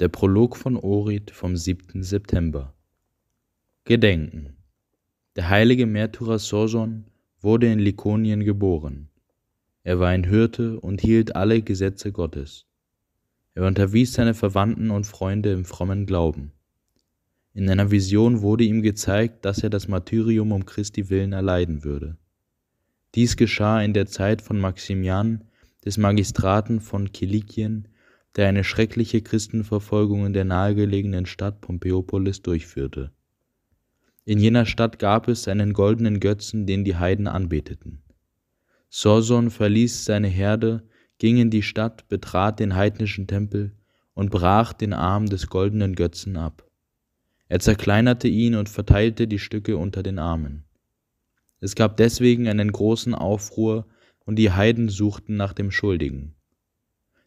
Der Prolog von Orit vom 7. September. Gedenken. Der heilige Märtyrer Soson wurde in Likonien geboren. Er war ein Hirte und hielt alle Gesetze Gottes. Er unterwies seine Verwandten und Freunde im frommen Glauben. In einer Vision wurde ihm gezeigt, dass er das Martyrium um Christi willen erleiden würde. Dies geschah in der Zeit von Maximian, des Magistraten von Kilikien, der eine schreckliche Christenverfolgung in der nahegelegenen Stadt Pompeopolis durchführte. In jener Stadt gab es einen goldenen Götzen, den die Heiden anbeteten. Sorson verließ seine Herde, ging in die Stadt, betrat den heidnischen Tempel und brach den Arm des goldenen Götzen ab. Er zerkleinerte ihn und verteilte die Stücke unter den Armen. Es gab deswegen einen großen Aufruhr, und die Heiden suchten nach dem Schuldigen.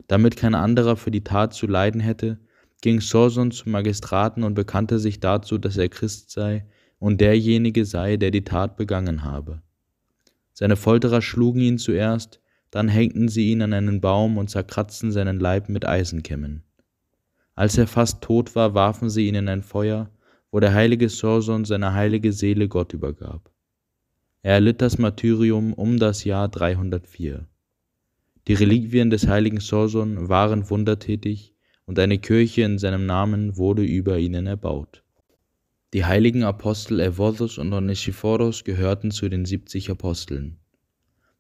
Damit kein anderer für die Tat zu leiden hätte, ging Sorson zum Magistraten und bekannte sich dazu, dass er Christ sei und derjenige sei, der die Tat begangen habe. Seine Folterer schlugen ihn zuerst, dann hängten sie ihn an einen Baum und zerkratzten seinen Leib mit Eisenkämmen. Als er fast tot war, warfen sie ihn in ein Feuer, wo der heilige Sorson seine heilige Seele Gott übergab. Er erlitt das Martyrium um das Jahr 304. Die Reliquien des heiligen Sorson waren wundertätig und eine Kirche in seinem Namen wurde über ihnen erbaut. Die heiligen Apostel Evothos und Onesiphoros gehörten zu den 70 Aposteln.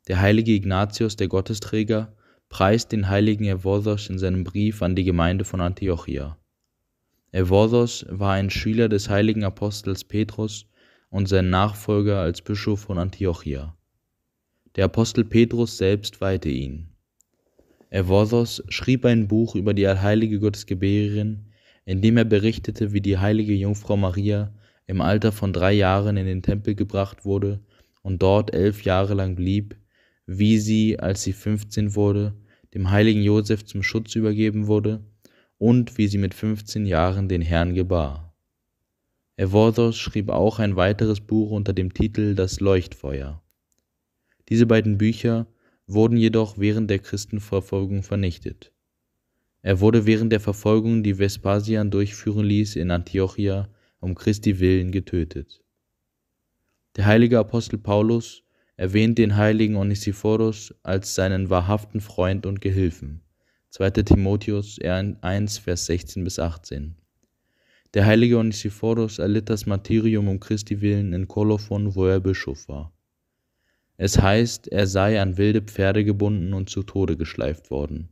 Der heilige Ignatius, der Gottesträger, preist den heiligen Evothos in seinem Brief an die Gemeinde von Antiochia. Evothos war ein Schüler des heiligen Apostels Petrus und sein Nachfolger als Bischof von Antiochia. Der Apostel Petrus selbst weihte ihn. Eworsos schrieb ein Buch über die allheilige Gottesgebärerin, in dem er berichtete, wie die heilige Jungfrau Maria im Alter von drei Jahren in den Tempel gebracht wurde und dort elf Jahre lang blieb, wie sie, als sie 15 wurde, dem heiligen Josef zum Schutz übergeben wurde und wie sie mit 15 Jahren den Herrn gebar. Evorthos schrieb auch ein weiteres Buch unter dem Titel Das Leuchtfeuer. Diese beiden Bücher wurden jedoch während der Christenverfolgung vernichtet. Er wurde während der Verfolgung, die Vespasian durchführen ließ in Antiochia, um Christi willen getötet. Der heilige Apostel Paulus erwähnt den heiligen Onisiphorus als seinen wahrhaften Freund und Gehilfen. 2. Timotheus 1, Vers 16 bis 18. Der heilige Onisiphorus erlitt das Martyrium um Christi willen in Kolophon, wo er Bischof war. Es heißt, er sei an wilde Pferde gebunden und zu Tode geschleift worden.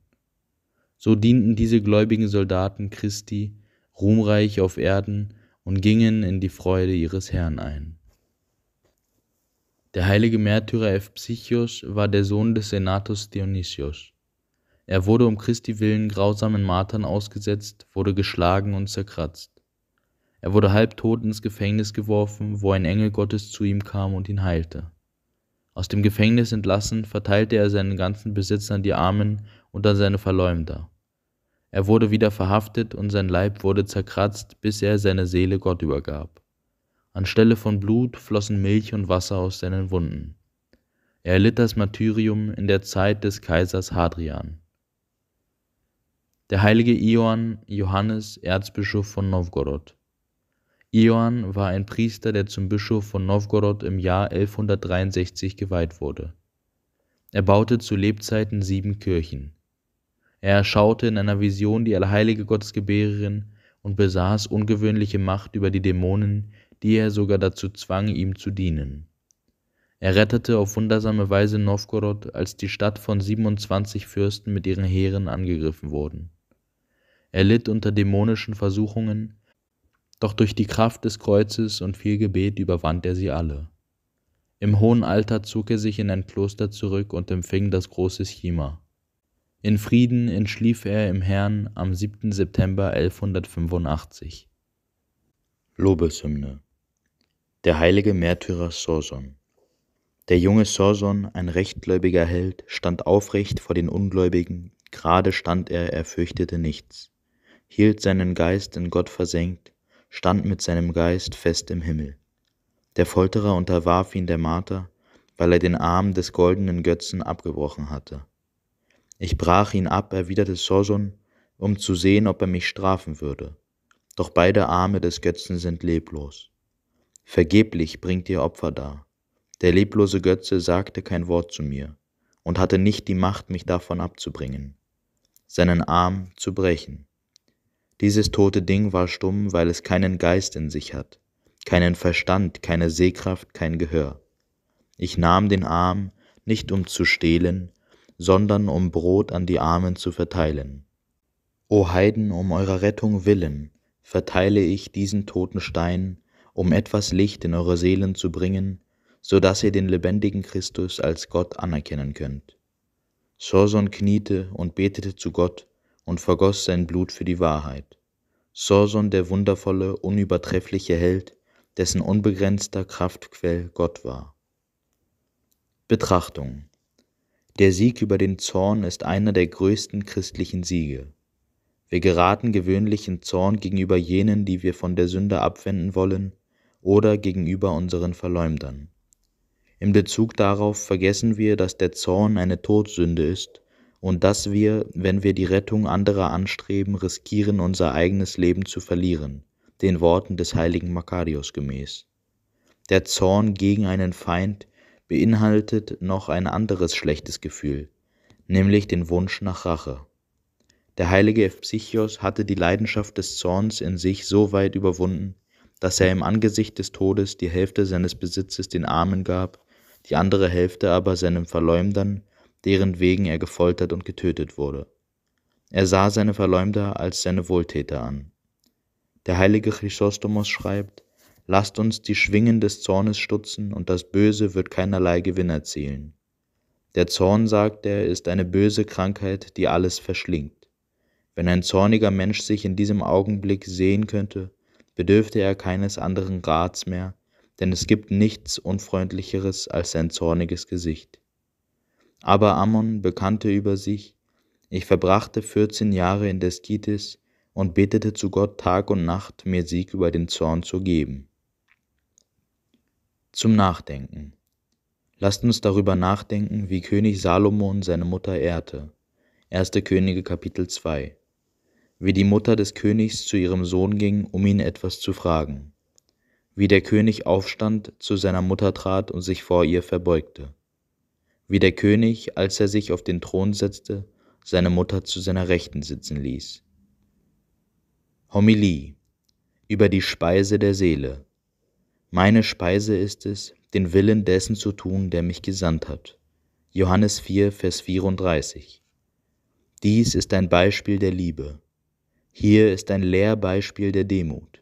So dienten diese gläubigen Soldaten Christi ruhmreich auf Erden und gingen in die Freude ihres Herrn ein. Der heilige Märtyrer Evpsychios war der Sohn des Senators Dionysios. Er wurde um Christi willen grausamen Martern ausgesetzt, wurde geschlagen und zerkratzt. Er wurde halbtot ins Gefängnis geworfen, wo ein Engel Gottes zu ihm kam und ihn heilte. Aus dem Gefängnis entlassen, verteilte er seinen ganzen Besitz an die Armen und an seine Verleumder. Er wurde wieder verhaftet und sein Leib wurde zerkratzt, bis er seine Seele Gott übergab. Anstelle von Blut flossen Milch und Wasser aus seinen Wunden. Er erlitt das Martyrium in der Zeit des Kaisers Hadrian. Der heilige Ioann Johannes, Erzbischof von Novgorod. Ioann war ein Priester, der zum Bischof von Nowgorod im Jahr 1163 geweiht wurde. Er baute zu Lebzeiten sieben Kirchen. Er erschaute in einer Vision die allheilige Gottesgebärerin und besaß ungewöhnliche Macht über die Dämonen, die er sogar dazu zwang, ihm zu dienen. Er rettete auf wundersame Weise Novgorod, als die Stadt von 27 Fürsten mit ihren Heeren angegriffen wurden. Er litt unter dämonischen Versuchungen, doch durch die Kraft des Kreuzes und viel Gebet überwand er sie alle. Im hohen Alter zog er sich in ein Kloster zurück und empfing das große Chima. In Frieden entschlief er im Herrn am 7. September 1185. Lobeshymne Der heilige Märtyrer Sorson Der junge Sorson, ein rechtgläubiger Held, stand aufrecht vor den Ungläubigen, gerade stand er, er fürchtete nichts, hielt seinen Geist in Gott versenkt, stand mit seinem Geist fest im Himmel. Der Folterer unterwarf ihn der Marter, weil er den Arm des goldenen Götzen abgebrochen hatte. Ich brach ihn ab, erwiderte Soson, um zu sehen, ob er mich strafen würde. Doch beide Arme des Götzen sind leblos. Vergeblich bringt ihr Opfer dar. Der leblose Götze sagte kein Wort zu mir und hatte nicht die Macht, mich davon abzubringen, seinen Arm zu brechen. Dieses tote Ding war stumm, weil es keinen Geist in sich hat, keinen Verstand, keine Sehkraft, kein Gehör. Ich nahm den Arm, nicht um zu stehlen, sondern um Brot an die Armen zu verteilen. O Heiden, um eurer Rettung willen, verteile ich diesen toten Stein, um etwas Licht in eure Seelen zu bringen, so dass ihr den lebendigen Christus als Gott anerkennen könnt. Sorson kniete und betete zu Gott, und vergoss sein Blut für die Wahrheit. Sorson, der wundervolle, unübertreffliche Held, dessen unbegrenzter Kraftquell Gott war. Betrachtung Der Sieg über den Zorn ist einer der größten christlichen Siege. Wir geraten gewöhnlich in Zorn gegenüber jenen, die wir von der Sünde abwenden wollen, oder gegenüber unseren Verleumdern. In Bezug darauf vergessen wir, dass der Zorn eine Todsünde ist und dass wir, wenn wir die Rettung anderer anstreben, riskieren, unser eigenes Leben zu verlieren, den Worten des heiligen Makarios gemäß. Der Zorn gegen einen Feind beinhaltet noch ein anderes schlechtes Gefühl, nämlich den Wunsch nach Rache. Der heilige Epsychios hatte die Leidenschaft des Zorns in sich so weit überwunden, dass er im Angesicht des Todes die Hälfte seines Besitzes den Armen gab, die andere Hälfte aber seinem Verleumdern, deren wegen er gefoltert und getötet wurde. Er sah seine Verleumder als seine Wohltäter an. Der heilige Chrysostomos schreibt, Lasst uns die Schwingen des Zornes stutzen, und das Böse wird keinerlei Gewinn erzielen. Der Zorn, sagt er, ist eine böse Krankheit, die alles verschlingt. Wenn ein zorniger Mensch sich in diesem Augenblick sehen könnte, bedürfte er keines anderen Rats mehr, denn es gibt nichts Unfreundlicheres als sein zorniges Gesicht. Aber Ammon bekannte über sich, ich verbrachte vierzehn Jahre in Deskitis und betete zu Gott Tag und Nacht, mir Sieg über den Zorn zu geben. Zum Nachdenken. Lasst uns darüber nachdenken, wie König Salomon seine Mutter ehrte. 1. Könige Kapitel 2. Wie die Mutter des Königs zu ihrem Sohn ging, um ihn etwas zu fragen. Wie der König aufstand, zu seiner Mutter trat und sich vor ihr verbeugte wie der König, als er sich auf den Thron setzte, seine Mutter zu seiner Rechten sitzen ließ. Homilie über die Speise der Seele. Meine Speise ist es, den Willen dessen zu tun, der mich gesandt hat. Johannes 4, Vers 34. Dies ist ein Beispiel der Liebe. Hier ist ein Lehrbeispiel der Demut.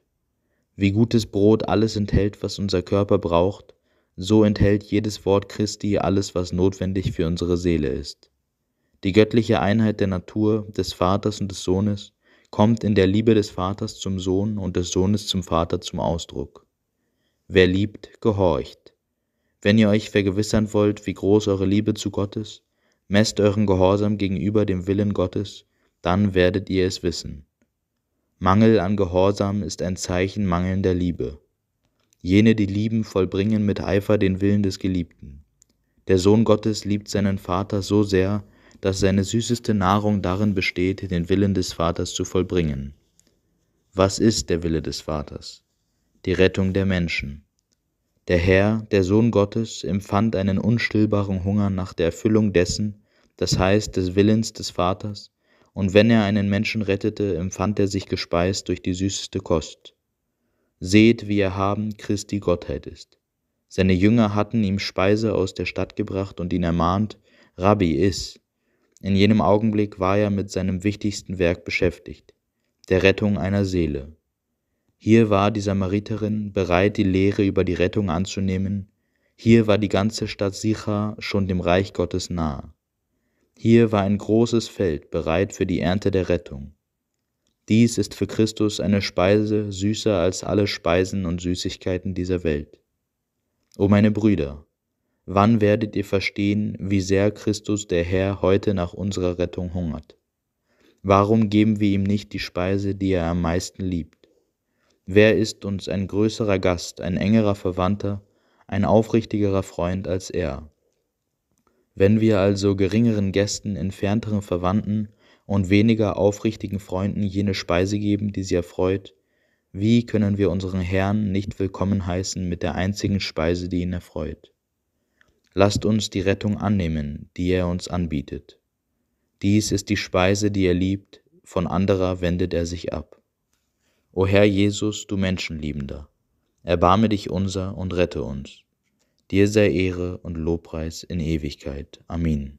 Wie gutes Brot alles enthält, was unser Körper braucht, so enthält jedes Wort Christi alles, was notwendig für unsere Seele ist. Die göttliche Einheit der Natur, des Vaters und des Sohnes, kommt in der Liebe des Vaters zum Sohn und des Sohnes zum Vater zum Ausdruck. Wer liebt, gehorcht. Wenn ihr euch vergewissern wollt, wie groß eure Liebe zu Gott ist, messt euren Gehorsam gegenüber dem Willen Gottes, dann werdet ihr es wissen. Mangel an Gehorsam ist ein Zeichen mangelnder Liebe. Jene, die lieben, vollbringen mit Eifer den Willen des Geliebten. Der Sohn Gottes liebt seinen Vater so sehr, dass seine süßeste Nahrung darin besteht, den Willen des Vaters zu vollbringen. Was ist der Wille des Vaters? Die Rettung der Menschen. Der Herr, der Sohn Gottes, empfand einen unstillbaren Hunger nach der Erfüllung dessen, das heißt des Willens des Vaters, und wenn er einen Menschen rettete, empfand er sich gespeist durch die süßeste Kost. Seht, wie er haben Christi Gottheit ist. Seine Jünger hatten ihm Speise aus der Stadt gebracht und ihn ermahnt, Rabbi iss. In jenem Augenblick war er mit seinem wichtigsten Werk beschäftigt, der Rettung einer Seele. Hier war die Samariterin bereit, die Lehre über die Rettung anzunehmen, hier war die ganze Stadt Sicha schon dem Reich Gottes nahe. Hier war ein großes Feld bereit für die Ernte der Rettung. Dies ist für Christus eine Speise süßer als alle Speisen und Süßigkeiten dieser Welt. O meine Brüder, wann werdet ihr verstehen, wie sehr Christus der Herr heute nach unserer Rettung hungert? Warum geben wir ihm nicht die Speise, die er am meisten liebt? Wer ist uns ein größerer Gast, ein engerer Verwandter, ein aufrichtigerer Freund als er? Wenn wir also geringeren Gästen, entfernteren Verwandten und weniger aufrichtigen Freunden jene Speise geben, die sie erfreut? Wie können wir unseren Herrn nicht willkommen heißen mit der einzigen Speise, die ihn erfreut? Lasst uns die Rettung annehmen, die er uns anbietet. Dies ist die Speise, die er liebt, von anderer wendet er sich ab. O Herr Jesus, du Menschenliebender, erbarme dich unser und rette uns. Dir sei Ehre und Lobpreis in Ewigkeit. Amen.